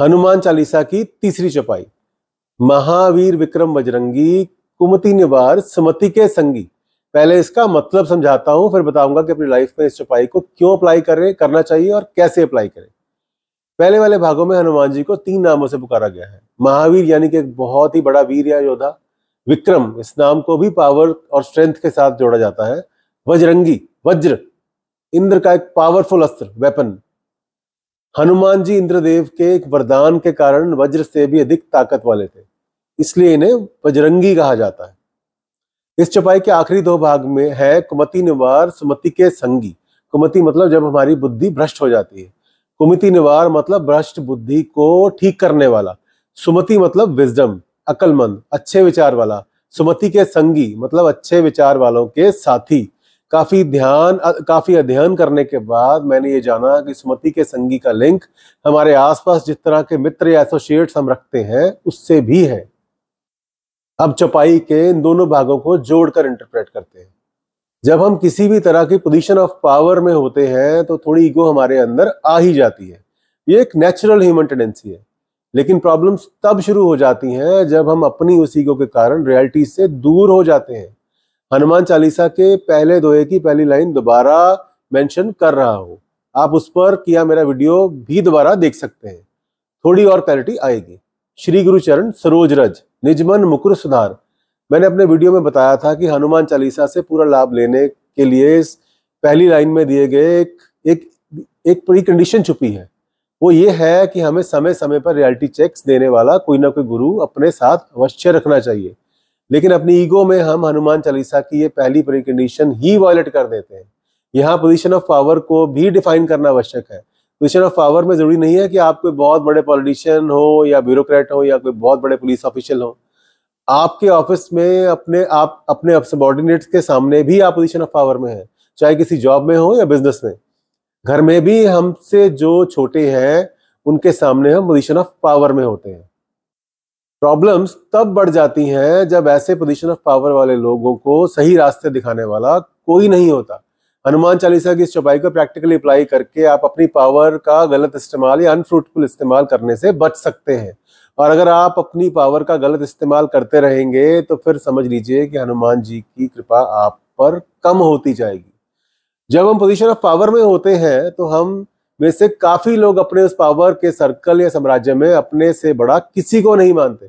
हनुमान चालीसा की तीसरी चपाई महावीर विक्रम बजरंगी कुमति निवार समति के संगी पहले इसका मतलब समझाता हूं फिर बताऊंगा कि अपनी लाइफ में इस चपाई को क्यों अप्लाई करें करना चाहिए और कैसे अप्लाई करें पहले वाले भागों में हनुमान जी को तीन नामों से पुकारा गया है महावीर यानी कि एक बहुत ही बड़ा वीर या योद्धा विक्रम इस नाम को भी पावर और स्ट्रेंथ के साथ जोड़ा जाता है वजरंगी वज्र इंद्र का एक पावरफुल अस्त्र वेपन हनुमान जी इंद्रदेव के एक वरदान के कारण वज्र से भी अधिक ताकत वाले थे इसलिए इन्हें वज्रंगी कहा जाता है इस चौपाई के आखिरी दो भाग में है कुमति निवार सुमति के संगी कुमति मतलब जब हमारी बुद्धि भ्रष्ट हो जाती है कुमति निवार मतलब भ्रष्ट बुद्धि को ठीक करने वाला सुमति मतलब विजडम अकलमंद अच्छे विचार वाला सुमति के संगी मतलब अच्छे विचार वालों के साथी काफ़ी ध्यान काफ़ी अध्ययन करने के बाद मैंने ये जाना कि स्मृति के संगी का लिंक हमारे आसपास जिस तरह के मित्र या एसोसिएट्स हम रखते हैं उससे भी है अब चपाई के इन दोनों भागों को जोड़कर इंटरप्रेट करते हैं जब हम किसी भी तरह की पोजीशन ऑफ पावर में होते हैं तो थोड़ी ईगो हमारे अंदर आ ही जाती है ये एक नेचुरल ह्यूमन टेंडेंसी है लेकिन प्रॉब्लम्स तब शुरू हो जाती हैं जब हम अपनी उस ईगो के कारण रियलिटी से दूर हो जाते हैं हनुमान चालीसा के पहले दोहे की पहली लाइन दोबारा मेंशन कर रहा हूं आप उस पर किया मेरा वीडियो भी दोबारा देख सकते हैं थोड़ी और क्लैरिटी आएगी श्री गुरु चरण सरोज रज निजमन मुकुर सुधार मैंने अपने वीडियो में बताया था कि हनुमान चालीसा से पूरा लाभ लेने के लिए पहली लाइन में दिए गए एक एक एक प्री कंडीशन छुपी है वो ये है कि हमें समय समय पर रियलिटी चेक्स देने वाला कोई ना कोई गुरु अपने साथ अवश्य रखना चाहिए लेकिन अपनी ईगो में हम हनुमान चालीसा की ये पहली प्रिकंडीशन ही वॉयलेट कर देते हैं यहाँ पोजीशन ऑफ पावर को भी डिफाइन करना आवश्यक है पोजीशन ऑफ पावर में जरूरी नहीं है कि आप कोई बहुत बड़े पॉलिटिशियन हो या ब्यूरोक्रेट हो या कोई बहुत बड़े पुलिस ऑफिशियल हो आपके ऑफिस में अपने आप अपने सबॉर्डिनेट्स के सामने भी आप पोजिशन ऑफ पावर में है चाहे किसी जॉब में हो या बिजनेस में घर में भी हमसे जो छोटे हैं उनके सामने हम पोजिशन ऑफ पावर में होते हैं प्रॉब्लम्स तब बढ़ जाती हैं जब ऐसे पोजीशन ऑफ पावर वाले लोगों को सही रास्ते दिखाने वाला कोई नहीं होता हनुमान चालीसा की इस चौपाई को प्रैक्टिकली अप्लाई करके आप अपनी पावर का गलत इस्तेमाल या अनफ्रूटफुल इस्तेमाल करने से बच सकते हैं और अगर आप अपनी पावर का गलत इस्तेमाल करते रहेंगे तो फिर समझ लीजिए कि हनुमान जी की कृपा आप पर कम होती जाएगी जब हम पोजीशन ऑफ पावर में होते हैं तो हम में से काफी लोग अपने उस पावर के सर्कल या साम्राज्य में अपने से बड़ा किसी को नहीं मानते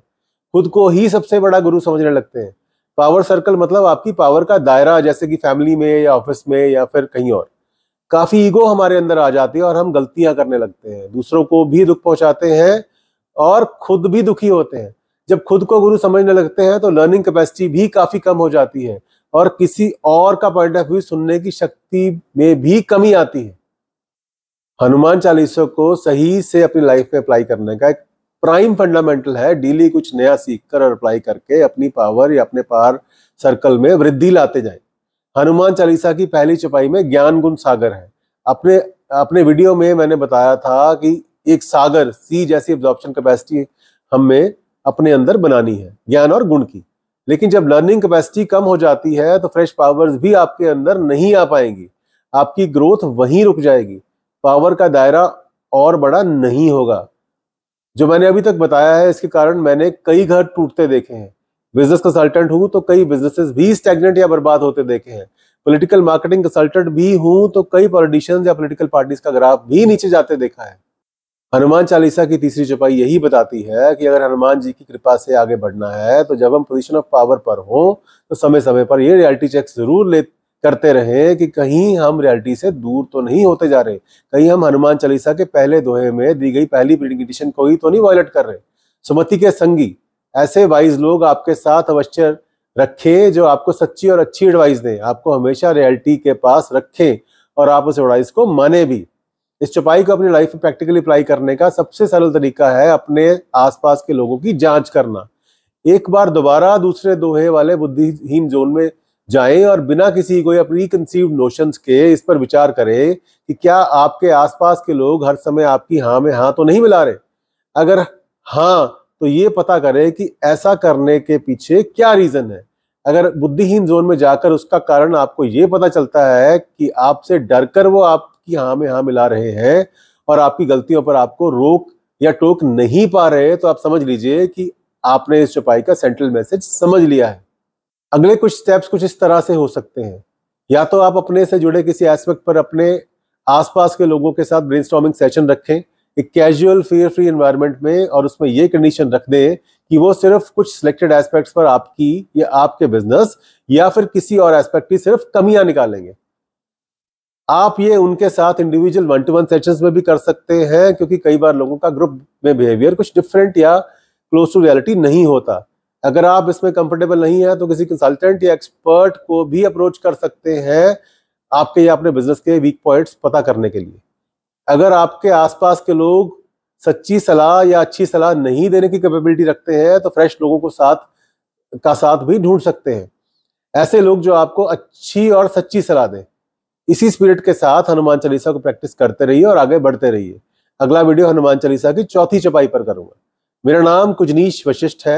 खुद को ही सबसे बड़ा गुरु समझने लगते हैं पावर सर्कल मतलब आपकी पावर का दायरा जैसे कि फैमिली में या ऑफिस में या फिर कहीं और काफी ईगो हमारे अंदर आ जाती है और हम गलतियां करने लगते हैं दूसरों को भी दुख पहुंचाते हैं और खुद भी दुखी होते हैं जब खुद को गुरु समझने लगते हैं तो लर्निंग कैपेसिटी भी काफी कम हो जाती है और किसी और का पॉइंट ऑफ व्यू सुनने की शक्ति में भी कमी आती है हनुमान चालीसा को सही से अपनी लाइफ में अप्लाई करने का एक प्राइम फंडामेंटल है डेली कुछ नया सीखकर और अप्लाई करके अपनी पावर या अपने पार सर्कल में वृद्धि लाते जाए हनुमान चालीसा की पहली चपाई में ज्ञान गुण सागर है अपने अपने वीडियो में मैंने बताया था कि एक सागर सी जैसी एब्जॉर्प्शन कैपेसिटी हमें अपने अंदर बनानी है ज्ञान और गुण की लेकिन जब लर्निंग कैपेसिटी कम हो जाती है तो फ्रेश पावर्स भी आपके अंदर नहीं आ पाएंगी आपकी ग्रोथ वहीं रुक जाएगी पावर का दायरा और बड़ा नहीं होगा जो मैंने अभी तक बताया है इसके कारण मैंने कई घर टूटते देखे हैं बिजनेस कंसल्टेंट हूं तो कई बिजनेसेस भी स्टेगनेंट या बर्बाद होते देखे हैं पॉलिटिकल मार्केटिंग कंसल्टेंट भी हूं तो कई पॉलिटिशियंस या पॉलिटिकल पार्टीज का ग्राफ भी नीचे जाते देखा है हनुमान चालीसा की तीसरी चौपाई यही बताती है कि अगर हनुमान जी की कृपा से आगे बढ़ना है तो जब हम पोजिशन ऑफ पावर पर हों तो समय समय पर ये रियलिटी चेक जरूर ले करते रहे कि कहीं हम रियलिटी से दूर तो नहीं होते जा रहे कहीं हम हनुमान चालीसा के पहले दोहे में दी गई पहली प्रिंगटिशन को ही तो नहीं वॉयलेट कर रहे सुमति के संगी ऐसे वाइज लोग आपके साथ अवश्य रखें जो आपको सच्ची और अच्छी एडवाइस दें आपको हमेशा रियलिटी के पास रखें और आप उस एडवाइस को माने भी इस चुपाई को अपनी लाइफ में प्रैक्टिकली अप्लाई करने का सबसे सरल तरीका है अपने आसपास के लोगों की जांच करना एक बार दोबारा दूसरे दोहे वाले बुद्धिहीन जोन में जाएं और बिना किसी कोई अपनी कंसीव नोशन के इस पर विचार करें कि क्या आपके आसपास के लोग हर समय आपकी हाँ में हाँ तो नहीं मिला रहे अगर हाँ तो ये पता करें कि ऐसा करने के पीछे क्या रीज़न है अगर बुद्धिहीन जोन में जाकर उसका कारण आपको ये पता चलता है कि आपसे डर कर वो आपकी हाँ में हाँ मिला रहे हैं और आपकी गलतियों पर आपको रोक या टोक नहीं पा रहे तो आप समझ लीजिए कि आपने इस चपाई का सेंट्रल मैसेज समझ लिया है अगले कुछ स्टेप्स कुछ इस तरह से हो सकते हैं या तो आप अपने से जुड़े किसी एस्पेक्ट पर अपने आसपास के लोगों के साथ ब्रेन सेशन रखें एक कैजुअल फेयर फ्री इन्वायरमेंट में और उसमें ये कंडीशन रख दें कि वो सिर्फ कुछ सिलेक्टेड एस्पेक्ट्स पर आपकी या आपके बिजनेस या फिर किसी और एस्पेक्ट की सिर्फ कमियां निकालेंगे आप ये उनके साथ individual one to one sessions में भी कर सकते हैं क्योंकि कई बार लोगों का ग्रुप में बिहेवियर कुछ डिफरेंट या क्लोज टू रियलिटी नहीं होता अगर आप इसमें कंफर्टेबल नहीं है तो किसी कंसल्टेंट या एक्सपर्ट को भी अप्रोच कर सकते हैं आपके या अपने बिजनेस के वीक पॉइंट्स पता करने के लिए अगर आपके आसपास के लोग सच्ची सलाह या अच्छी सलाह नहीं देने की कैपेबिलिटी रखते हैं तो फ्रेश लोगों को साथ का साथ भी ढूंढ सकते हैं ऐसे लोग जो आपको अच्छी और सच्ची सलाह दें इसी स्पिरिट के साथ हनुमान चालीसा को प्रैक्टिस करते रहिए और आगे बढ़ते रहिए अगला वीडियो हनुमान चालीसा की चौथी चपाई पर करूंगा मेरा नाम कुजनीश वशिष्ठ है